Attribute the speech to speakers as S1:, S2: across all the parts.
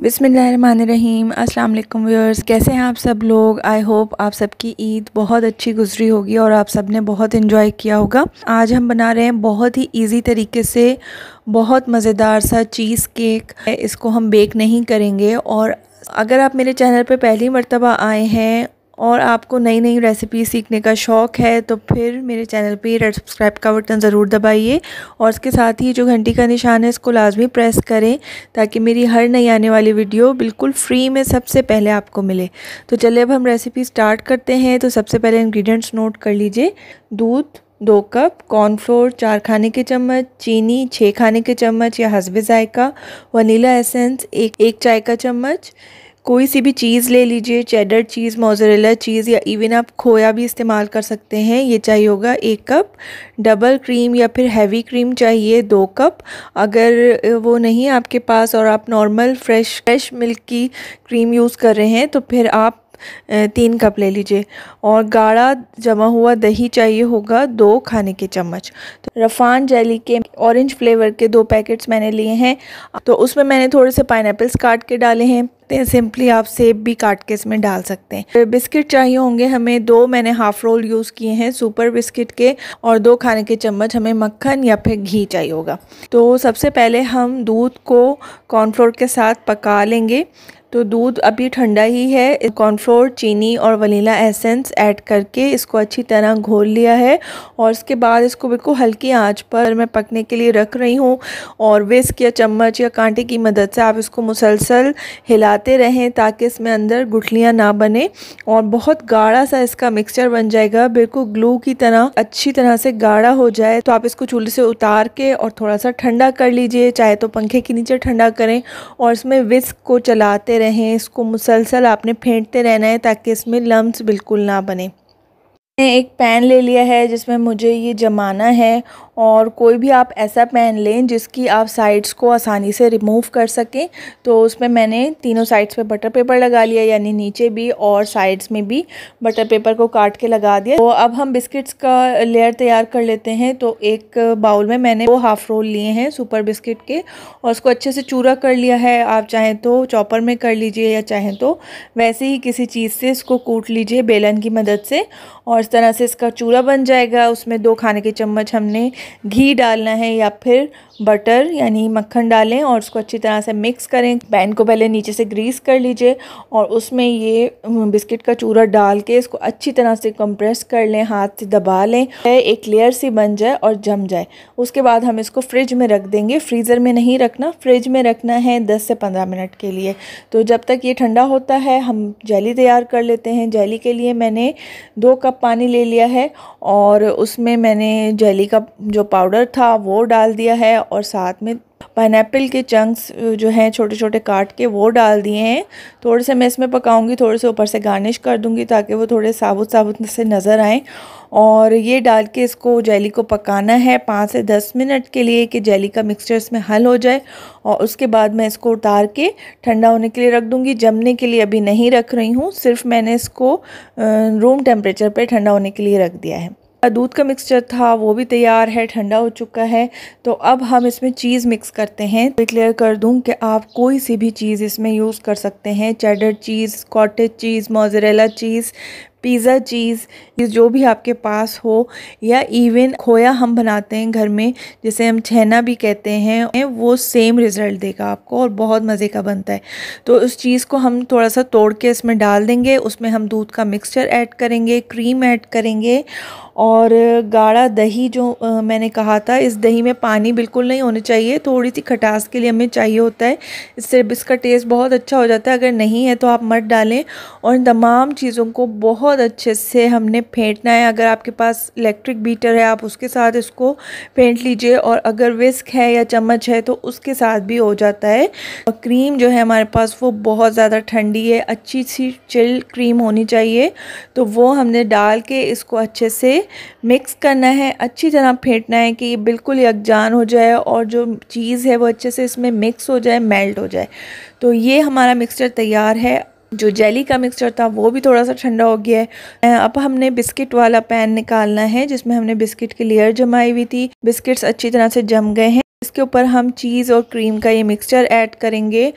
S1: बिसमीम अस्सलाम वालेकुम व्यूअर्स कैसे हैं आप सब लोग आई होप आप सबकी ईद बहुत अच्छी गुजरी होगी और आप सब ने बहुत इन्जॉय किया होगा आज हम बना रहे हैं बहुत ही इजी तरीके से बहुत मज़ेदार सा चीज़ केक इसको हम बेक नहीं करेंगे और अगर आप मेरे चैनल पर पहली मरतबा आए हैं और आपको नई नई रेसिपी सीखने का शौक़ है तो फिर मेरे चैनल पे रेड सब्सक्राइब का बटन ज़रूर दबाइए और इसके साथ ही जो घंटी का निशान है इसको लाजमी प्रेस करें ताकि मेरी हर नई आने वाली वीडियो बिल्कुल फ्री में सबसे पहले आपको मिले तो चलिए अब हम रेसिपी स्टार्ट करते हैं तो सबसे पहले इन्ग्रीडियंट्स नोट कर लीजिए दूध दो कप कॉर्नफ्लोर चार खाने के चम्मच चीनी छः खाने के चम्मच या हसबे जायका वनीला एसेंस एक एक चाय का चम्मच कोई सी भी चीज़ ले लीजिए चेडर चीज़ मोजरेला चीज़ या इवन आप खोया भी इस्तेमाल कर सकते हैं ये चाहिए होगा एक कप डबल क्रीम या फिर हैवी क्रीम चाहिए दो कप अगर वो नहीं आपके पास और आप नॉर्मल फ्रेश फ्रेश मिल्क की क्रीम यूज़ कर रहे हैं तो फिर आप तीन कप ले लीजिए और गाढ़ा जमा हुआ दही चाहिए होगा दो खाने के चम्मच तो रफान जेली के ऑरेंज फ्लेवर के दो पैकेट्स मैंने लिए हैं तो उसमें मैंने थोड़े से पाइनएप्पल्स काट के डाले हैं सकते हैं सिंपली आप सेब भी काट के इसमें डाल सकते हैं तो बिस्किट चाहिए होंगे हमें दो मैंने हाफ रोल यूज़ किए हैं सुपर बिस्किट के और दो खाने के चम्मच हमें मक्खन या फिर घी चाहिए होगा तो सबसे पहले हम दूध को कॉर्नफ्लोर के साथ पका लेंगे तो दूध अभी ठंडा ही है कॉर्नफ्लोर चीनी और वनीला एसेंस ऐड करके इसको अच्छी तरह घोल लिया है और इसके बाद इसको बिल्कुल हल्की आंच पर मैं पकने के लिए रख रही हूँ और विस्क या चम्मच या कांटे की मदद से आप इसको मुसलसल हिला चलाते रहें ताकि इसमें अंदर गुठलियाँ ना बने और बहुत गाढ़ा सा इसका मिक्सचर बन जाएगा बिल्कुल ग्लू की तरह अच्छी तरह से गाढ़ा हो जाए तो आप इसको चूल्हे से उतार के और थोड़ा सा ठंडा कर लीजिए चाहे तो पंखे के नीचे ठंडा करें और इसमें विस्क को चलाते रहें इसको मुसलसल आपने फेंटते रहना है ताकि इसमें लम्ब बिल्कुल ना बने मैंने एक पैन ले लिया है जिसमें मुझे ये जमाना है और कोई भी आप ऐसा पेन लें जिसकी आप साइड्स को आसानी से रिमूव कर सकें तो उसमें मैंने तीनों साइड्स पे बटर पेपर लगा लिया यानी नीचे भी और साइड्स में भी बटर पेपर को काट के लगा दिया तो अब हम बिस्किट्स का लेयर तैयार कर लेते हैं तो एक बाउल में मैंने वो हाफ़ रोल लिए हैं सुपर बिस्किट के और उसको अच्छे से चूरा कर लिया है आप चाहें तो चॉपर में कर लीजिए या चाहें तो वैसे ही किसी चीज़ से इसको कूट लीजिए बेलन की मदद से और इस तरह से इसका चूरा बन जाएगा उसमें दो खाने के चम्मच हमने घी डालना है या फिर बटर यानी मक्खन डालें और उसको अच्छी तरह से मिक्स करें पैन को पहले नीचे से ग्रीस कर लीजिए और उसमें ये बिस्किट का चूरा डाल के इसको अच्छी तरह से कंप्रेस कर लें हाथ से दबा लें एक लेयर सी बन जाए और जम जाए उसके बाद हम इसको फ्रिज में रख देंगे फ्रीज़र में नहीं रखना फ्रिज में रखना है दस से पंद्रह मिनट के लिए तो जब तक ये ठंडा होता है हम जैली तैयार कर लेते हैं जैली के लिए मैंने दो कप पानी ले लिया है और उसमें मैंने जेली का जो पाउडर था वो डाल दिया है और साथ में पाइनएप्पल के चंक्स जो हैं छोटे छोटे काट के वो डाल दिए हैं थोड़े से मैं इसमें पकाऊंगी थोड़े से ऊपर से गार्निश कर दूंगी ताकि वो थोड़े साबुत साबुत से नज़र आएँ और ये डाल के इसको जेली को पकाना है पाँच से दस मिनट के लिए कि जेली का मिक्सचर इसमें हल हो जाए और उसके बाद मैं इसको उतार के ठंडा होने के लिए रख दूँगी जमने के लिए अभी नहीं रख रही हूँ सिर्फ मैंने इसको रूम टेम्परेचर पर ठंडा होने के लिए रख दिया है दूध का मिक्सचर था वो भी तैयार है ठंडा हो चुका है तो अब हम इसमें चीज़ मिक्स करते हैं तो क्लियर कर दूं कि आप कोई सी भी चीज़ इसमें यूज़ कर सकते हैं cheddar cheese cottage cheese mozzarella cheese pizza cheese जो भी आपके पास हो या इवन खोया हम बनाते हैं घर में जिसे हम छेना भी कहते हैं वो सेम रिज़ल्ट देगा आपको और बहुत मज़े का बनता है तो उस चीज़ को हम थोड़ा सा तोड़ के इसमें डाल देंगे उसमें हम दूध का मिक्सचर ऐड करेंगे क्रीम ऐड करेंगे और गाढ़ा दही जो मैंने कहा था इस दही में पानी बिल्कुल नहीं होना चाहिए थोड़ी सी खटास के लिए हमें चाहिए होता है इससे इसका टेस्ट बहुत अच्छा हो जाता है अगर नहीं है तो आप मत डालें और इन तमाम चीज़ों को बहुत बहुत अच्छे से हमने फेंटना है अगर आपके पास इलेक्ट्रिक बीटर है आप उसके साथ इसको फेंट लीजिए और अगर विस्क है या चम्मच है तो उसके साथ भी हो जाता है और क्रीम जो है हमारे पास वो बहुत ज़्यादा ठंडी है अच्छी सी चिल क्रीम होनी चाहिए तो वो हमने डाल के इसको अच्छे से मिक्स करना है अच्छी तरह फेंटना है कि ये बिल्कुल यकजान हो जाए और जो चीज़ है वो अच्छे से इसमें मिक्स हो जाए मेल्ट हो जाए तो ये हमारा मिक्सचर तैयार है जो जेली का मिक्सचर था वो भी थोड़ा सा ठंडा हो गया है अब हमने बिस्किट वाला पैन निकालना है जिसमें हमने बिस्किट की लेयर जमाई हुई थी बिस्किट्स अच्छी तरह से जम गए हैं इसके ऊपर हम चीज़ और क्रीम का ये मिक्सचर ऐड करेंगे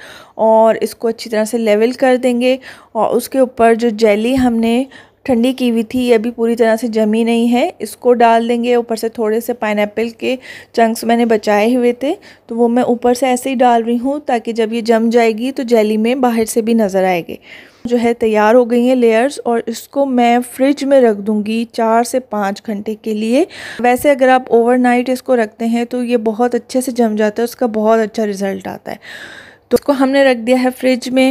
S1: और इसको अच्छी तरह से लेवल कर देंगे और उसके ऊपर जो जेली हमने ठंडी की हुई थी ये अभी पूरी तरह से जमी नहीं है इसको डाल देंगे ऊपर से थोड़े से पाइन के चंक्स मैंने बचाए हुए थे तो वो मैं ऊपर से ऐसे ही डाल रही हूँ ताकि जब ये जम जाएगी तो जेली में बाहर से भी नज़र आएगी जो है तैयार हो गई हैं लेयर्स और इसको मैं फ्रिज में रख दूंगी चार से पाँच घंटे के लिए वैसे अगर आप ओवरनाइट इसको रखते हैं तो ये बहुत अच्छे से जम जाता है उसका बहुत अच्छा रिज़ल्ट आता है तो इसको हमने रख दिया है फ्रिज में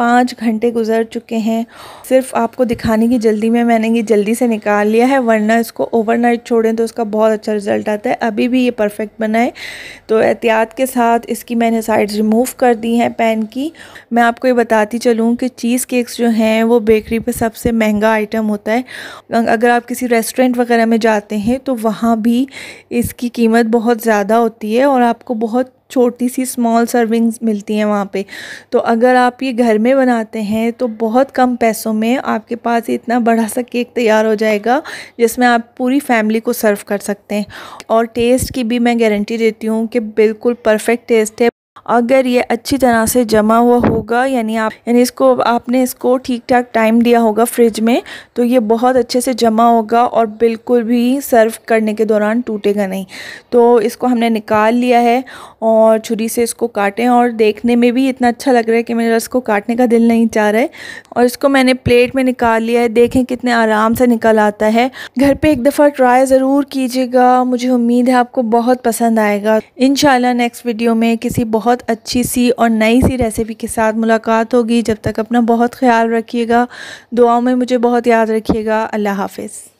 S1: पाँच घंटे गुजर चुके हैं सिर्फ आपको दिखाने की जल्दी में मैंने ये जल्दी से निकाल लिया है वरना इसको ओवरनाइट छोड़ें तो उसका बहुत अच्छा रिजल्ट आता है अभी भी ये परफेक्ट बना है तो एहतियात के साथ इसकी मैंने साइड्स रिमूव कर दी हैं पैन की मैं आपको ये बताती चलूँ कि चीज़ केक्स जो हैं वो बेकरी पर सबसे महंगा आइटम होता है अगर आप किसी रेस्टोरेंट वगैरह में जाते हैं तो वहाँ भी इसकी कीमत बहुत ज़्यादा होती है और आपको बहुत छोटी सी स्मॉल सर्विंग्स मिलती हैं वहाँ पे तो अगर आप ये घर में बनाते हैं तो बहुत कम पैसों में आपके पास इतना बड़ा सा केक तैयार हो जाएगा जिसमें आप पूरी फैमिली को सर्व कर सकते हैं और टेस्ट की भी मैं गारंटी देती हूँ कि बिल्कुल परफेक्ट टेस्ट है अगर ये अच्छी तरह से जमा हुआ होगा यानी आप यानी इसको आपने इसको ठीक ठाक टाइम दिया होगा फ्रिज में तो ये बहुत अच्छे से जमा होगा और बिल्कुल भी सर्व करने के दौरान टूटेगा नहीं तो इसको हमने निकाल लिया है और छुरी से इसको काटें और देखने में भी इतना अच्छा लग रहा है कि मेरा इसको काटने का दिल नहीं चाह रहा है और इसको मैंने प्लेट में निकाल लिया है देखें कितने आराम से निकल आता है घर पर एक दफ़ा ट्राई ज़रूर कीजिएगा मुझे उम्मीद है आपको बहुत पसंद आएगा इन नेक्स्ट वीडियो में किसी बहुत अच्छी सी और नई सी रेसिपी के साथ मुलाकात होगी जब तक अपना बहुत ख्याल रखिएगा दुआओं में मुझे बहुत याद रखिएगा अल्लाह हाफिज़